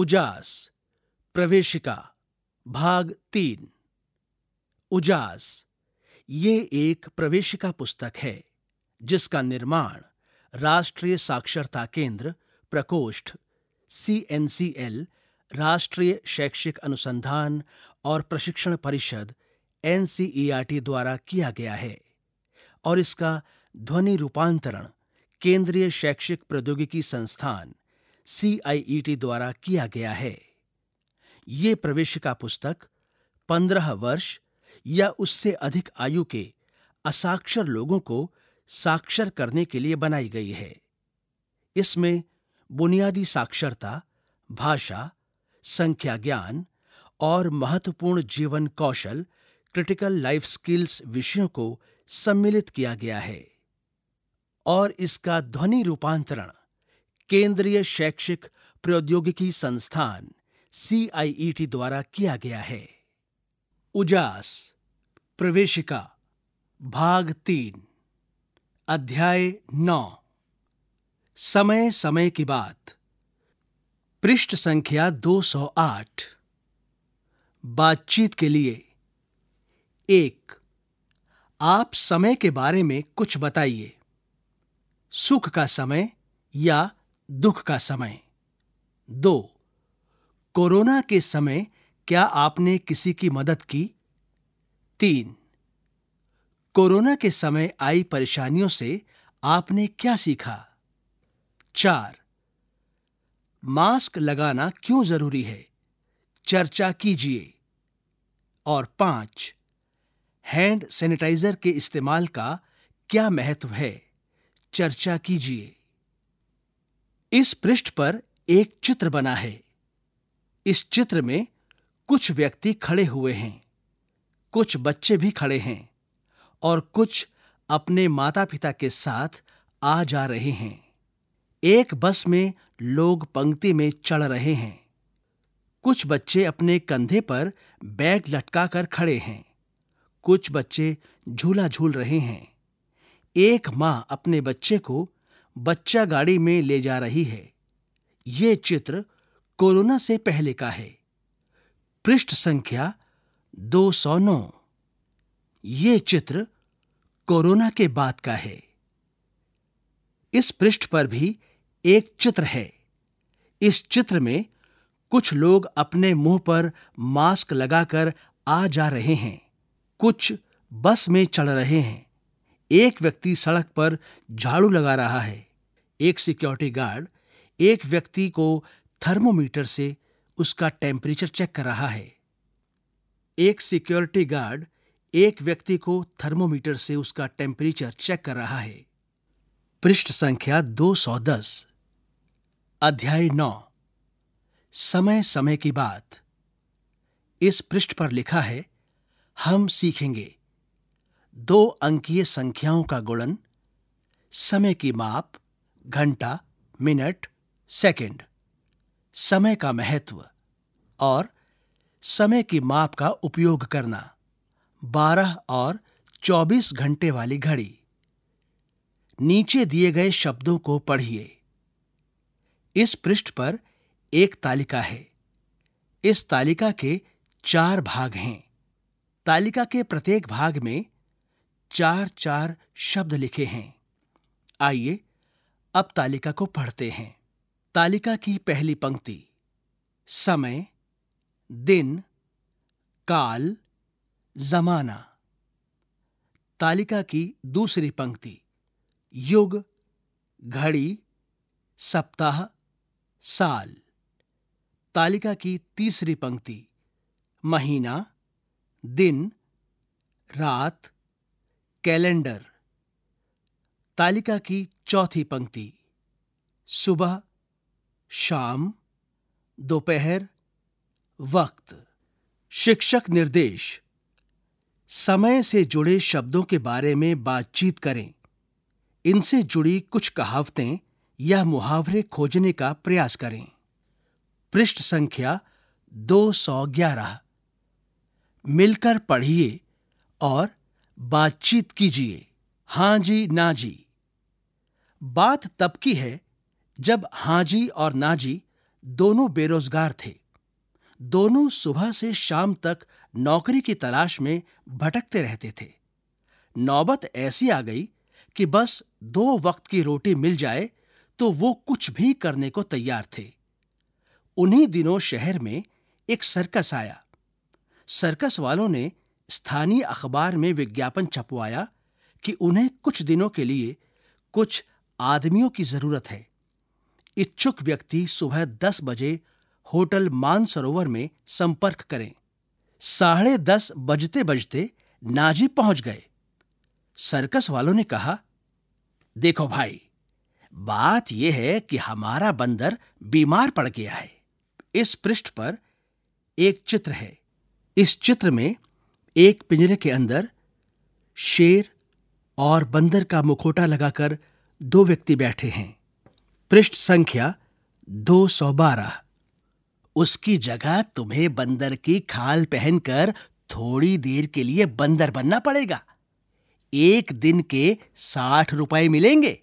उजास प्रवेशिका भाग तीन उजास ये एक प्रवेशिका पुस्तक है जिसका निर्माण राष्ट्रीय साक्षरता केंद्र प्रकोष्ठ सीएनसीएल राष्ट्रीय शैक्षिक अनुसंधान और प्रशिक्षण परिषद एनसीईआरटी e द्वारा किया गया है और इसका ध्वनि रूपांतरण केंद्रीय शैक्षिक प्रौद्योगिकी संस्थान सीआईईटी e द्वारा किया गया है ये प्रवेशिका पुस्तक पंद्रह वर्ष या उससे अधिक आयु के असाक्षर लोगों को साक्षर करने के लिए बनाई गई है इसमें बुनियादी साक्षरता भाषा संख्या ज्ञान और महत्वपूर्ण जीवन कौशल क्रिटिकल लाइफ स्किल्स विषयों को सम्मिलित किया गया है और इसका ध्वनि रूपांतरण केंद्रीय शैक्षिक प्रौद्योगिकी संस्थान सीआईईटी e द्वारा किया गया है उजास प्रवेशिका भाग तीन अध्याय नौ समय समय की बात पृष्ठ संख्या 208 बातचीत के लिए एक आप समय के बारे में कुछ बताइए सुख का समय या दुख का समय दो कोरोना के समय क्या आपने किसी की मदद की तीन कोरोना के समय आई परेशानियों से आपने क्या सीखा चार मास्क लगाना क्यों जरूरी है चर्चा कीजिए और पांच हैंड सैनिटाइजर के इस्तेमाल का क्या महत्व है चर्चा कीजिए इस पृष्ठ पर एक चित्र बना है इस चित्र में कुछ व्यक्ति खड़े हुए हैं कुछ बच्चे भी खड़े हैं और कुछ अपने माता पिता के साथ आ जा रहे हैं एक बस में लोग पंक्ति में चढ़ रहे हैं कुछ बच्चे अपने कंधे पर बैग लटकाकर खड़े हैं कुछ बच्चे झूला झूल रहे हैं एक मां अपने बच्चे को बच्चा गाड़ी में ले जा रही है ये चित्र कोरोना से पहले का है पृष्ठ संख्या 209 ये चित्र कोरोना के बाद का है इस पृष्ठ पर भी एक चित्र है इस चित्र में कुछ लोग अपने मुंह पर मास्क लगाकर आ जा रहे हैं कुछ बस में चढ़ रहे हैं एक व्यक्ति सड़क पर झाड़ू लगा रहा है एक सिक्योरिटी गार्ड एक व्यक्ति को थर्मोमीटर से उसका टेम्परेचर चेक कर रहा है एक सिक्योरिटी गार्ड एक व्यक्ति को थर्मोमीटर से उसका टेम्परेचर चेक कर रहा है पृष्ठ संख्या 210 अध्याय 9 समय समय की बात इस पृष्ठ पर लिखा है हम सीखेंगे दो अंकीय संख्याओं का गुणन समय की माप घंटा मिनट सेकंड, समय का महत्व और समय की माप का उपयोग करना 12 और 24 घंटे वाली घड़ी नीचे दिए गए शब्दों को पढ़िए इस पृष्ठ पर एक तालिका है इस तालिका के चार भाग हैं तालिका के प्रत्येक भाग में चार चार शब्द लिखे हैं आइए अब तालिका को पढ़ते हैं तालिका की पहली पंक्ति समय दिन काल जमाना तालिका की दूसरी पंक्ति युग घड़ी सप्ताह साल तालिका की तीसरी पंक्ति महीना दिन रात कैलेंडर तालिका की चौथी पंक्ति सुबह शाम दोपहर वक्त शिक्षक निर्देश समय से जुड़े शब्दों के बारे में बातचीत करें इनसे जुड़ी कुछ कहावतें या मुहावरे खोजने का प्रयास करें पृष्ठ संख्या 211 मिलकर पढ़िए और बातचीत कीजिए हाँ जी ना जी बात तब की है जब हाजी और नाजी दोनों बेरोजगार थे दोनों सुबह से शाम तक नौकरी की तलाश में भटकते रहते थे नौबत ऐसी आ गई कि बस दो वक्त की रोटी मिल जाए तो वो कुछ भी करने को तैयार थे उन्हीं दिनों शहर में एक सर्कस आया सर्कस वालों ने स्थानीय अखबार में विज्ञापन छपवाया कि उन्हें कुछ दिनों के लिए कुछ आदमियों की जरूरत है इच्छुक व्यक्ति सुबह दस बजे होटल मानसरोवर में संपर्क करें साढ़े दस बजते बजते नाजी पहुंच गए सर्कस वालों ने कहा देखो भाई बात यह है कि हमारा बंदर बीमार पड़ गया है इस पृष्ठ पर एक चित्र है इस चित्र में एक पिंजरे के अंदर शेर और बंदर का मुखोटा लगाकर दो व्यक्ति बैठे हैं पृष्ठ संख्या दो सौ बारह उसकी जगह तुम्हें बंदर की खाल पहनकर थोड़ी देर के लिए बंदर बनना पड़ेगा एक दिन के साठ रुपए मिलेंगे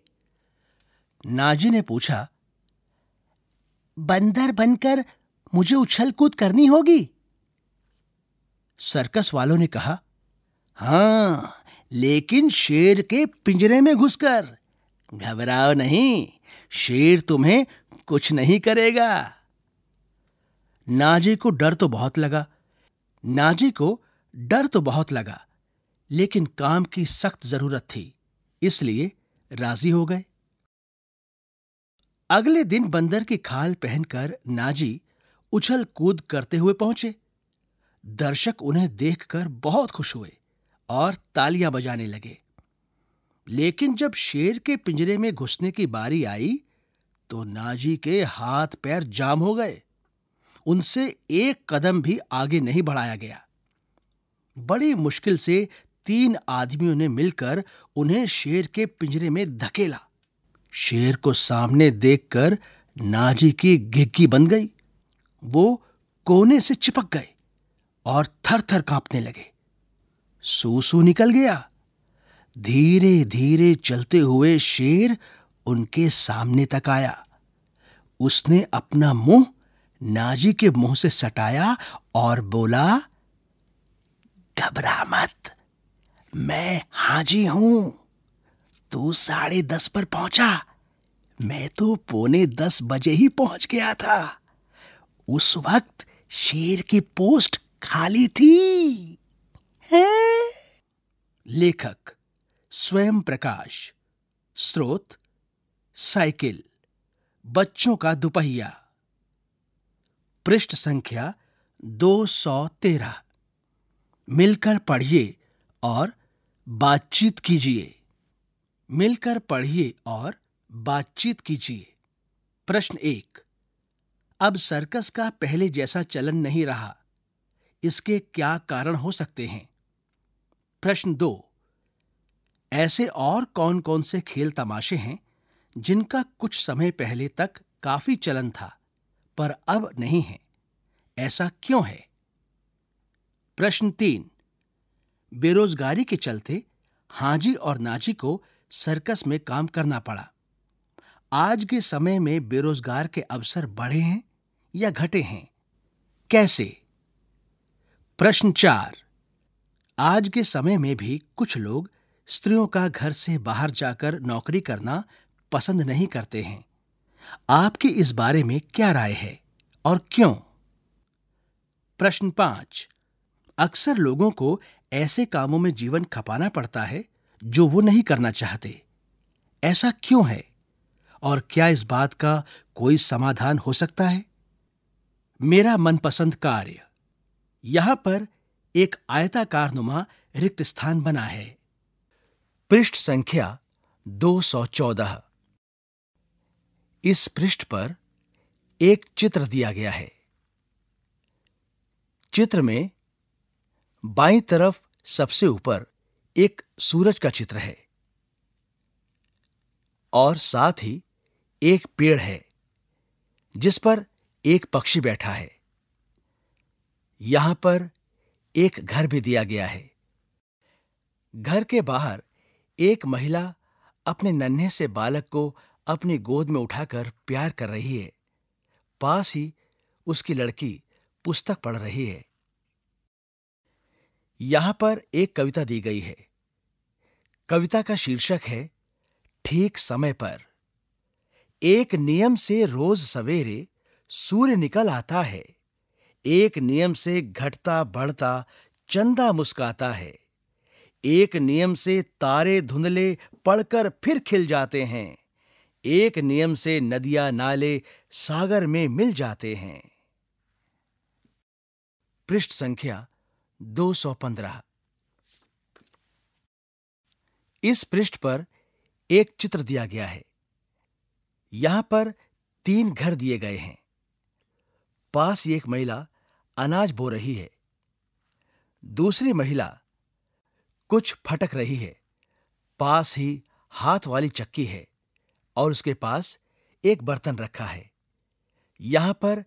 नाजी ने पूछा बंदर बनकर मुझे उछल कूद करनी होगी सर्कस वालों ने कहा हां लेकिन शेर के पिंजरे में घुसकर घबराओ नहीं शेर तुम्हें कुछ नहीं करेगा नाजी को डर तो बहुत लगा नाजी को डर तो बहुत लगा लेकिन काम की सख्त जरूरत थी इसलिए राजी हो गए अगले दिन बंदर की खाल पहनकर नाजी उछल कूद करते हुए पहुंचे दर्शक उन्हें देखकर बहुत खुश हुए और तालियां बजाने लगे लेकिन जब शेर के पिंजरे में घुसने की बारी आई तो नाजी के हाथ पैर जाम हो गए उनसे एक कदम भी आगे नहीं बढ़ाया गया बड़ी मुश्किल से तीन आदमियों ने मिलकर उन्हें शेर के पिंजरे में धकेला शेर को सामने देखकर नाजी की घिग्गी बन गई वो कोने से चिपक गए और थर थर कांपने लगे सूसू निकल गया धीरे धीरे चलते हुए शेर उनके सामने तक आया उसने अपना मुंह नाजी के मुंह से सटाया और बोला घबरा मत मैं हाजी हूं तू साढ़े दस पर पहुंचा मैं तो पौने दस बजे ही पहुंच गया था उस वक्त शेर की पोस्ट खाली थी है? लेखक स्वयं प्रकाश स्रोत साइकिल बच्चों का दुपहिया पृष्ठ संख्या 213 मिलकर पढ़िए और बातचीत कीजिए मिलकर पढ़िए और बातचीत कीजिए प्रश्न एक अब सर्कस का पहले जैसा चलन नहीं रहा इसके क्या कारण हो सकते हैं प्रश्न दो ऐसे और कौन कौन से खेल तमाशे हैं जिनका कुछ समय पहले तक काफी चलन था पर अब नहीं है ऐसा क्यों है प्रश्न तीन बेरोजगारी के चलते हाजी और नाजी को सर्कस में काम करना पड़ा आज के समय में बेरोजगार के अवसर बढ़े हैं या घटे हैं कैसे प्रश्न चार आज के समय में भी कुछ लोग स्त्रियों का घर से बाहर जाकर नौकरी करना पसंद नहीं करते हैं आपकी इस बारे में क्या राय है और क्यों प्रश्न पांच अक्सर लोगों को ऐसे कामों में जीवन खपाना पड़ता है जो वो नहीं करना चाहते ऐसा क्यों है और क्या इस बात का कोई समाधान हो सकता है मेरा मनपसंद कार्य यहां पर एक आयताकार नुमा रिक्त स्थान बना है पृष्ठ संख्या 214 इस पृष्ठ पर एक चित्र दिया गया है चित्र में बाई तरफ सबसे ऊपर एक सूरज का चित्र है और साथ ही एक पेड़ है जिस पर एक पक्षी बैठा है यहां पर एक घर भी दिया गया है घर के बाहर एक महिला अपने नन्हे से बालक को अपनी गोद में उठाकर प्यार कर रही है पास ही उसकी लड़की पुस्तक पढ़ रही है यहां पर एक कविता दी गई है कविता का शीर्षक है ठीक समय पर एक नियम से रोज सवेरे सूर्य निकल आता है एक नियम से घटता बढ़ता चंदा मुस्काता है एक नियम से तारे धुंधले पड़कर फिर खिल जाते हैं एक नियम से नदियां नाले सागर में मिल जाते हैं पृष्ठ संख्या 215 इस पृष्ठ पर एक चित्र दिया गया है यहां पर तीन घर दिए गए हैं पास एक महिला अनाज बो रही है दूसरी महिला कुछ फटक रही है पास ही हाथ वाली चक्की है और उसके पास एक बर्तन रखा है यहां पर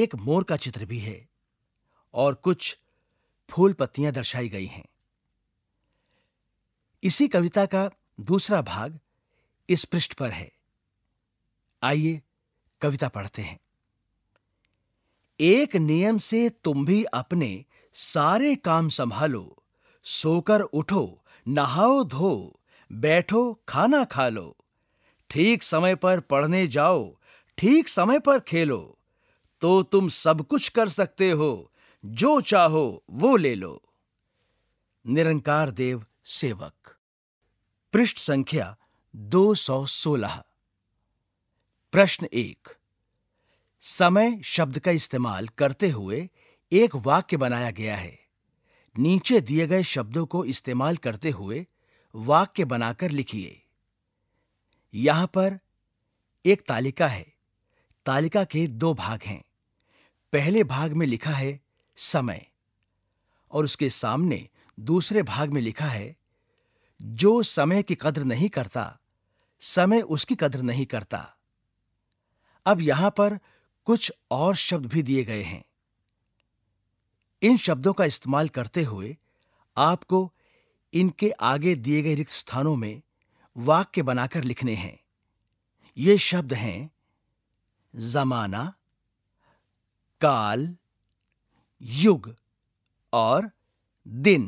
एक मोर का चित्र भी है और कुछ फूल पत्तियां दर्शाई गई हैं इसी कविता का दूसरा भाग इस पृष्ठ पर है आइए कविता पढ़ते हैं एक नियम से तुम भी अपने सारे काम संभालो सोकर उठो नहाओ धो बैठो खाना खा लो ठीक समय पर पढ़ने जाओ ठीक समय पर खेलो तो तुम सब कुछ कर सकते हो जो चाहो वो ले लो निरंकार देव सेवक पृष्ठ संख्या 216 प्रश्न एक समय शब्द का इस्तेमाल करते हुए एक वाक्य बनाया गया है नीचे दिए गए शब्दों को इस्तेमाल करते हुए वाक्य बनाकर लिखिए यहां पर एक तालिका है तालिका के दो भाग हैं पहले भाग में लिखा है समय और उसके सामने दूसरे भाग में लिखा है जो समय की कद्र नहीं करता समय उसकी कद्र नहीं करता अब यहां पर कुछ और शब्द भी दिए गए हैं इन शब्दों का इस्तेमाल करते हुए आपको इनके आगे दिए गए रिक्त स्थानों में वाक्य बनाकर लिखने हैं ये शब्द हैं जमाना काल युग और दिन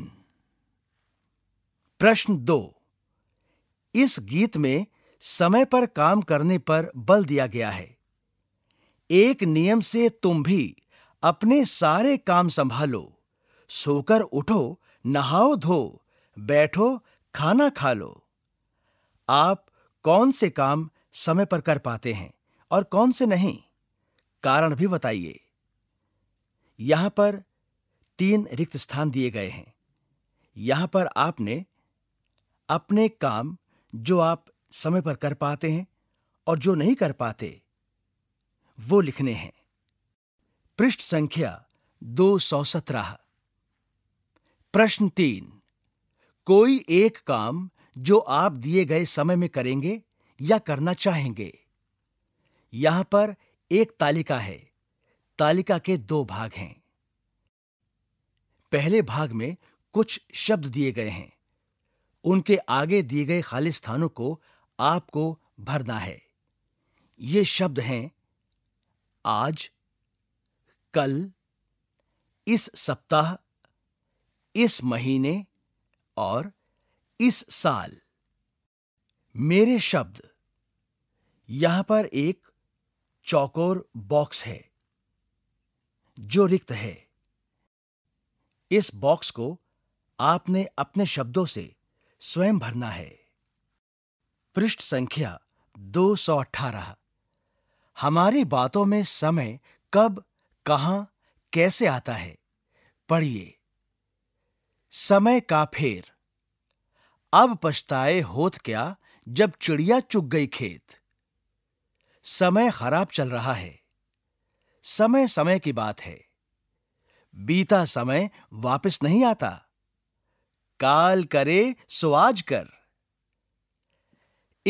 प्रश्न दो इस गीत में समय पर काम करने पर बल दिया गया है एक नियम से तुम भी अपने सारे काम संभालो सोकर उठो नहाओ धो बैठो खाना खा लो आप कौन से काम समय पर कर पाते हैं और कौन से नहीं कारण भी बताइए यहां पर तीन रिक्त स्थान दिए गए हैं यहां पर आपने अपने काम जो आप समय पर कर पाते हैं और जो नहीं कर पाते वो लिखने हैं पृष्ठ संख्या दो सौ सत्रह प्रश्न तीन कोई एक काम जो आप दिए गए समय में करेंगे या करना चाहेंगे यहां पर एक तालिका है तालिका के दो भाग हैं पहले भाग में कुछ शब्द दिए गए हैं उनके आगे दिए गए खाली स्थानों को आपको भरना है ये शब्द हैं आज कल इस सप्ताह इस महीने और इस साल मेरे शब्द यहां पर एक चौकोर बॉक्स है जो रिक्त है इस बॉक्स को आपने अपने शब्दों से स्वयं भरना है पृष्ठ संख्या 218 हमारी बातों में समय कब कहां कैसे आता है पढ़िए समय का फेर अब पछताए होत क्या जब चिड़िया चुग गई खेत समय खराब चल रहा है समय समय की बात है बीता समय वापस नहीं आता काल करे सो आज कर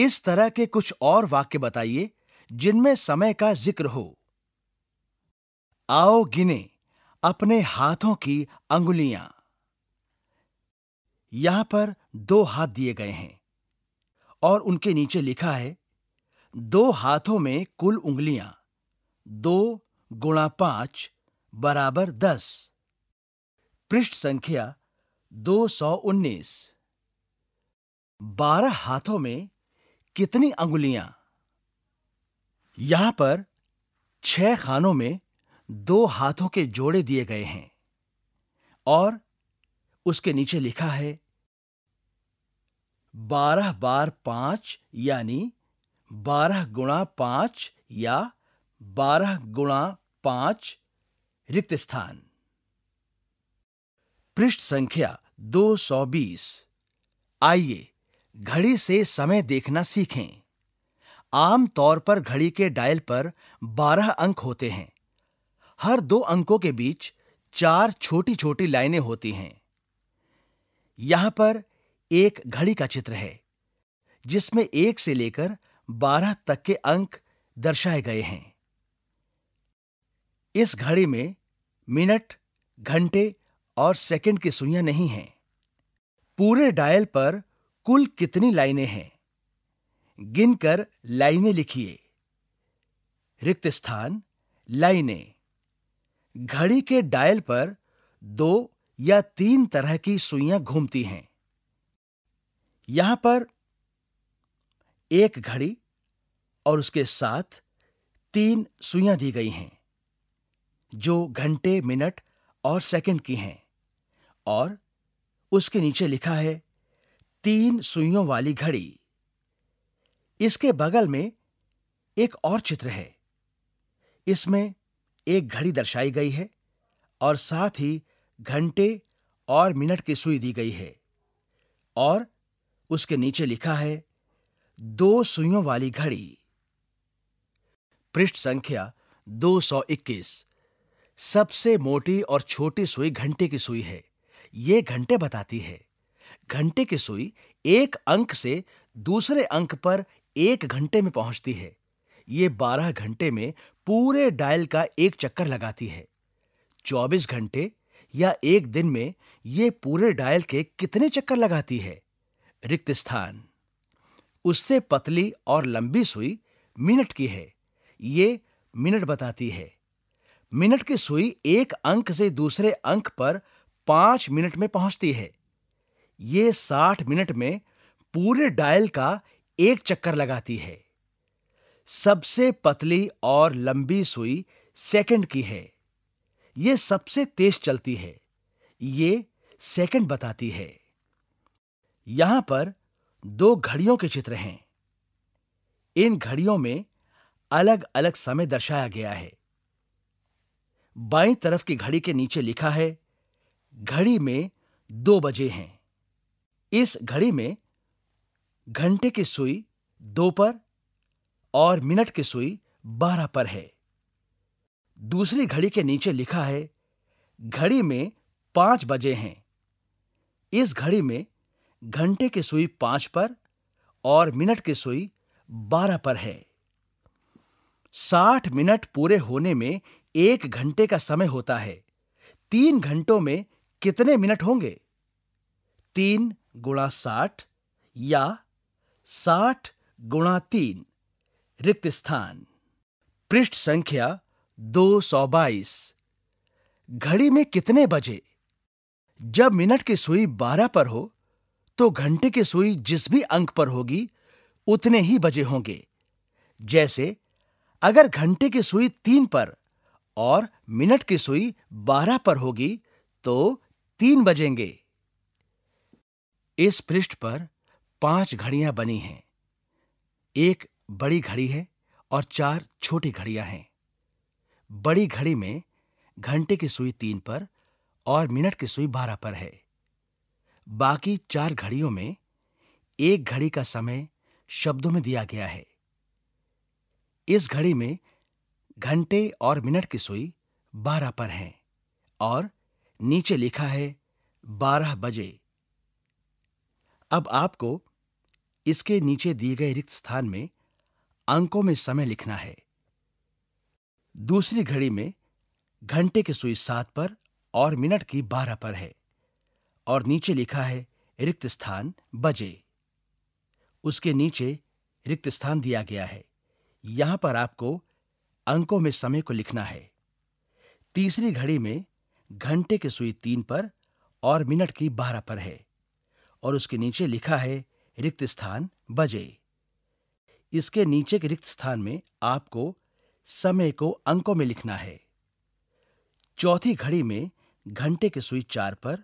इस तरह के कुछ और वाक्य बताइए जिनमें समय का जिक्र हो आओ गिने अपने हाथों की अंगुलियां यहां पर दो हाथ दिए गए हैं और उनके नीचे लिखा है दो हाथों में कुल उंगलियां दो गुणा पांच बराबर दस पृष्ठ संख्या दो सौ उन्नीस बारह हाथों में कितनी अंगुलियां यहां पर छह खानों में दो हाथों के जोड़े दिए गए हैं और उसके नीचे लिखा है बारह बार पांच यानी बारह गुणा पांच या बारह गुणा पांच रिक्त स्थान पृष्ठ संख्या 220 आइए घड़ी से समय देखना सीखें आम तौर पर घड़ी के डायल पर 12 अंक होते हैं हर दो अंकों के बीच चार छोटी छोटी लाइनें होती हैं यहां पर एक घड़ी का चित्र है जिसमें एक से लेकर बारह तक के अंक दर्शाए गए हैं इस घड़ी में मिनट घंटे और सेकंड की सुइयां नहीं हैं पूरे डायल पर कुल कितनी लाइनें हैं गिनकर लाइनें लिखिए रिक्त स्थान लाइनें घड़ी के डायल पर दो या तीन तरह की सुइयां घूमती हैं यहां पर एक घड़ी और उसके साथ तीन सुइयां दी गई हैं जो घंटे मिनट और सेकंड की हैं और उसके नीचे लिखा है तीन सुइयों वाली घड़ी इसके बगल में एक और चित्र है इसमें एक घड़ी दर्शाई गई है और साथ ही घंटे और मिनट की सुई दी गई है और उसके नीचे लिखा है दो सुइयों वाली घड़ी पृष्ठ संख्या 221 सबसे मोटी और छोटी सुई घंटे की सुई है ये घंटे बताती है घंटे की सुई एक अंक से दूसरे अंक पर एक घंटे में पहुंचती है ये 12 घंटे में पूरे डायल का एक चक्कर लगाती है 24 घंटे या एक दिन में ये पूरे डायल के कितने चक्कर लगाती है रिक्त स्थान उससे पतली और लंबी सुई मिनट की है ये मिनट बताती है मिनट की सुई एक अंक से दूसरे अंक पर पांच मिनट में पहुंचती है ये साठ मिनट में पूरे डायल का एक चक्कर लगाती है सबसे पतली और लंबी सुई सेकंड की है ये सबसे तेज चलती है ये सेकंड बताती है यहां पर दो घड़ियों के चित्र हैं इन घड़ियों में अलग अलग समय दर्शाया गया है बाई तरफ की घड़ी के नीचे लिखा है घड़ी में दो बजे हैं इस घड़ी में घंटे की सुई दो पर और मिनट की सुई बारह पर है दूसरी घड़ी के नीचे लिखा है घड़ी में पांच बजे हैं इस घड़ी में घंटे की सुई पांच पर और मिनट की सुई बारह पर है साठ मिनट पूरे होने में एक घंटे का समय होता है तीन घंटों में कितने मिनट होंगे तीन गुणा साठ या साठ गुणा तीन रिक्त स्थान पृष्ठ संख्या दो सौ बाईस घड़ी में कितने बजे जब मिनट की सुई बारह पर हो तो घंटे की सुई जिस भी अंक पर होगी उतने ही बजे होंगे जैसे अगर घंटे की सुई तीन पर और मिनट की सुई बारह पर होगी तो तीन बजेंगे इस पृष्ठ पर पांच घड़ियां बनी हैं एक बड़ी घड़ी है और चार छोटी घड़ियां हैं बड़ी घड़ी में घंटे की सुई तीन पर और मिनट की सुई बारह पर है बाकी चार घड़ियों में एक घड़ी का समय शब्दों में दिया गया है इस घड़ी में घंटे और मिनट की सुई बारह पर है और नीचे लिखा है बारह बजे अब आपको इसके नीचे दिए गए रिक्त स्थान में अंकों में समय लिखना है दूसरी घड़ी में घंटे की सुई सात पर और मिनट की बारह पर है और नीचे लिखा है रिक्त स्थान बजे उसके नीचे रिक्त स्थान दिया गया है यहां पर आपको अंकों में समय को लिखना है तीसरी घड़ी में घंटे की सुई तीन पर और मिनट की बारह पर है और उसके नीचे लिखा है रिक्त स्थान बजे इसके नीचे के रिक्त स्थान में आपको समय को अंकों में लिखना है चौथी घड़ी में घंटे की सुई चार पर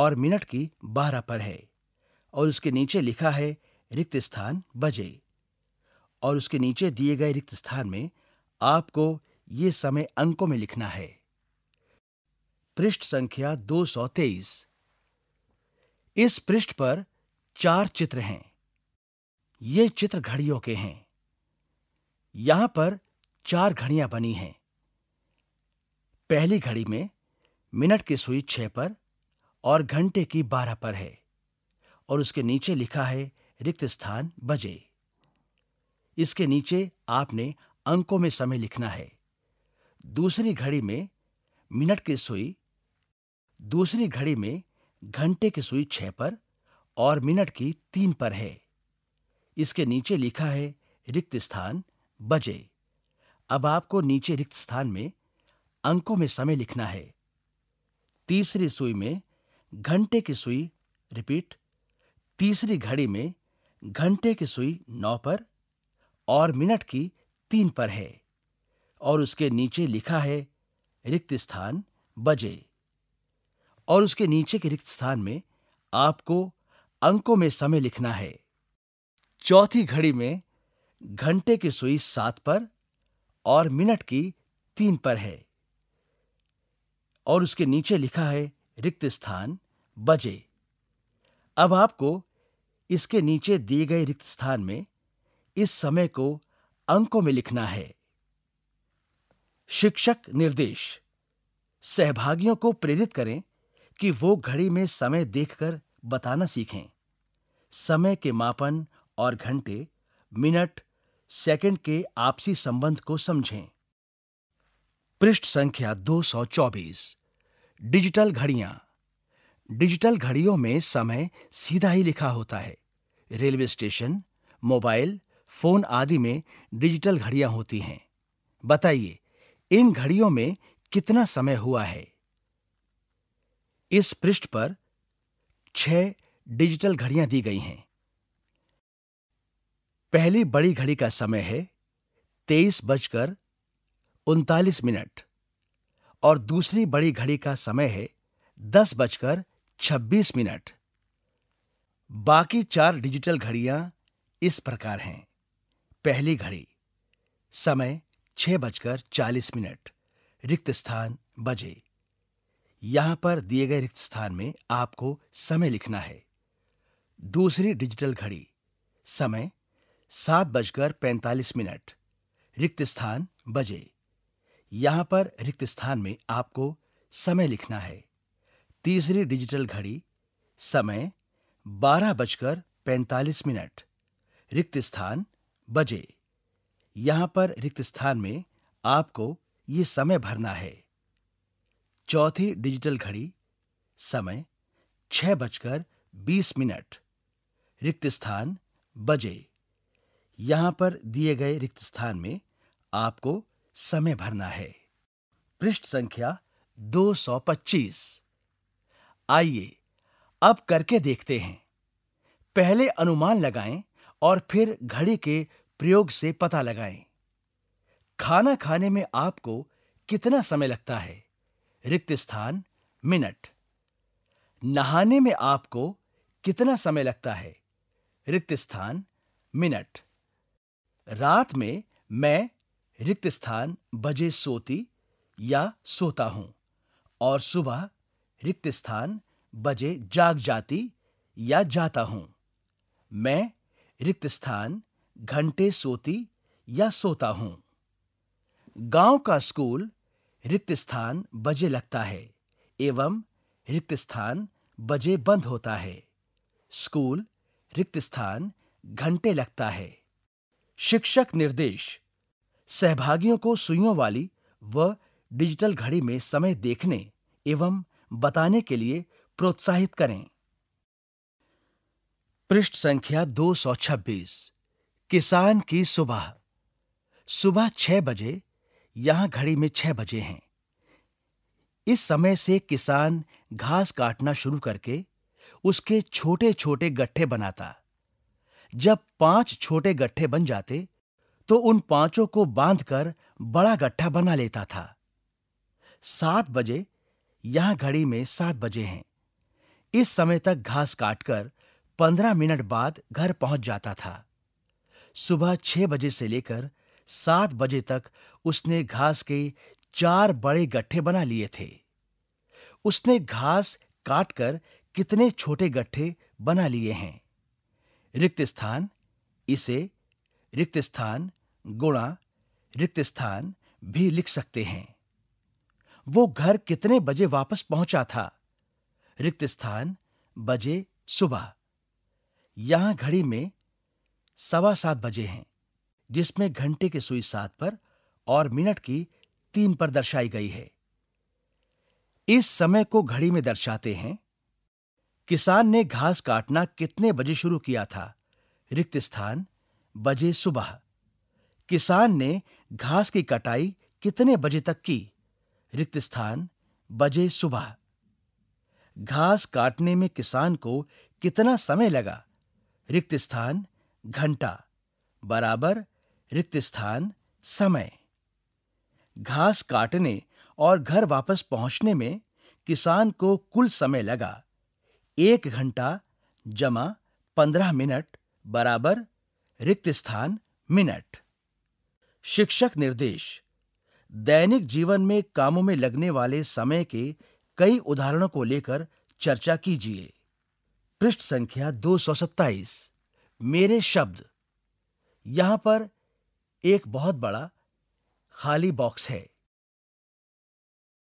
और मिनट की बारह पर है और उसके नीचे लिखा है रिक्त स्थान बजे और उसके नीचे दिए गए रिक्त स्थान में आपको ये समय अंकों में लिखना है पृष्ठ संख्या 223 इस पृष्ठ पर चार चित्र हैं ये चित्र घड़ियों के हैं यहां पर चार घड़ियां बनी हैं पहली घड़ी में मिनट की सुई छह पर और घंटे की बारह पर है और उसके नीचे लिखा है रिक्त स्थान बजे इसके नीचे आपने अंकों में समय लिखना है दूसरी घड़ी में मिनट की सुई दूसरी घड़ी में घंटे की सुई छह पर और मिनट की तीन पर है इसके नीचे लिखा है रिक्त स्थान बजे अब आपको नीचे रिक्त स्थान में अंकों में समय लिखना है तीसरी सुई में घंटे की सुई रिपीट तीसरी घड़ी में घंटे की सुई नौ पर और मिनट की तीन पर है और उसके नीचे लिखा है रिक्त स्थान बजे और उसके नीचे के रिक्त स्थान में आपको अंकों में समय लिखना है चौथी घड़ी में घंटे की सुई सात पर और मिनट की तीन पर है और उसके नीचे लिखा है रिक्त स्थान बजे अब आपको इसके नीचे दिए गए रिक्त स्थान में इस समय को अंकों में लिखना है शिक्षक निर्देश सहभागियों को प्रेरित करें कि वो घड़ी में समय देखकर बताना सीखें समय के मापन और घंटे मिनट सेकंड के आपसी संबंध को समझें पृष्ठ संख्या 224 डिजिटल घड़ियां डिजिटल घड़ियों में समय सीधा ही लिखा होता है रेलवे स्टेशन मोबाइल फोन आदि में डिजिटल घड़ियां होती हैं बताइए इन घड़ियों में कितना समय हुआ है इस पृष्ठ पर छह डिजिटल घड़ियां दी गई हैं पहली बड़ी घड़ी का समय है तेईस बजकर उनतालीस मिनट और दूसरी बड़ी घड़ी का समय है दस बजकर छब्बीस मिनट बाकी चार डिजिटल घड़ियां इस प्रकार हैं पहली घड़ी समय छह बजकर चालीस मिनट रिक्त स्थान बजे यहां पर दिए गए रिक्त स्थान में आपको समय लिखना है दूसरी डिजिटल घड़ी समय सात बजकर पैंतालीस मिनट रिक्त स्थान बजे यहां पर रिक्त स्थान में आपको समय लिखना है तीसरी डिजिटल घड़ी समय बारह बजकर पैंतालीस मिनट रिक्त स्थान बजे यहां पर रिक्त स्थान में आपको ये समय भरना है चौथी डिजिटल घड़ी समय छह बजकर बीस मिनट रिक्त स्थान बजे यहां पर दिए गए रिक्त स्थान में आपको समय भरना है पृष्ठ संख्या 225 आइए अब करके देखते हैं पहले अनुमान लगाएं और फिर घड़ी के प्रयोग से पता लगाएं खाना खाने में आपको कितना समय लगता है रिक्त स्थान मिनट नहाने में आपको कितना समय लगता है रिक्त स्थान मिनट रात में मैं रिक्त स्थान बजे सोती या सोता हूं और सुबह रिक्त स्थान बजे जाग जाती या जाता हूं मैं रिक्त स्थान घंटे सोती या सोता हूं गांव का स्कूल रिक्त स्थान बजे लगता है एवं रिक्त स्थान बजे बंद होता है स्कूल रिक्त स्थान घंटे लगता है शिक्षक निर्देश सहभागियों को सुइयों वाली व डिजिटल घड़ी में समय देखने एवं बताने के लिए प्रोत्साहित करें पृष्ठ संख्या 226 किसान की सुबह सुबह छह बजे यहां घड़ी में छह बजे हैं इस समय से किसान घास काटना शुरू करके उसके छोटे छोटे गट्ठे बनाता जब पांच छोटे गट्ठे बन जाते तो उन पांचों को बांधकर बड़ा गट्ठा बना लेता था सात बजे यहां घड़ी में सात बजे हैं इस समय तक घास काटकर पंद्रह मिनट बाद घर पहुंच जाता था सुबह छह बजे से लेकर सात बजे तक उसने घास के चार बड़े गट्ठे बना लिए थे उसने घास काटकर कितने छोटे गट्ठे बना लिए हैं रिक्त स्थान इसे रिक्त स्थान गुणा रिक्त स्थान भी लिख सकते हैं वो घर कितने बजे वापस पहुंचा था रिक्त स्थान बजे सुबह यहां घड़ी में सवा सात बजे हैं जिसमें घंटे की सुई सात पर और मिनट की तीन पर दर्शाई गई है इस समय को घड़ी में दर्शाते हैं किसान ने घास काटना कितने बजे शुरू किया था रिक्त स्थान बजे सुबह किसान ने घास की कटाई कितने बजे तक की रिक्त स्थान बजे सुबह घास काटने में किसान को कितना समय लगा रिक्त स्थान घंटा बराबर रिक्त स्थान समय घास काटने और घर वापस पहुंचने में किसान को कुल समय लगा एक घंटा जमा पंद्रह मिनट बराबर रिक्त स्थान मिनट शिक्षक निर्देश दैनिक जीवन में कामों में लगने वाले समय के कई उदाहरणों को लेकर चर्चा कीजिए पृष्ठ संख्या 227 मेरे शब्द यहां पर एक बहुत बड़ा खाली बॉक्स है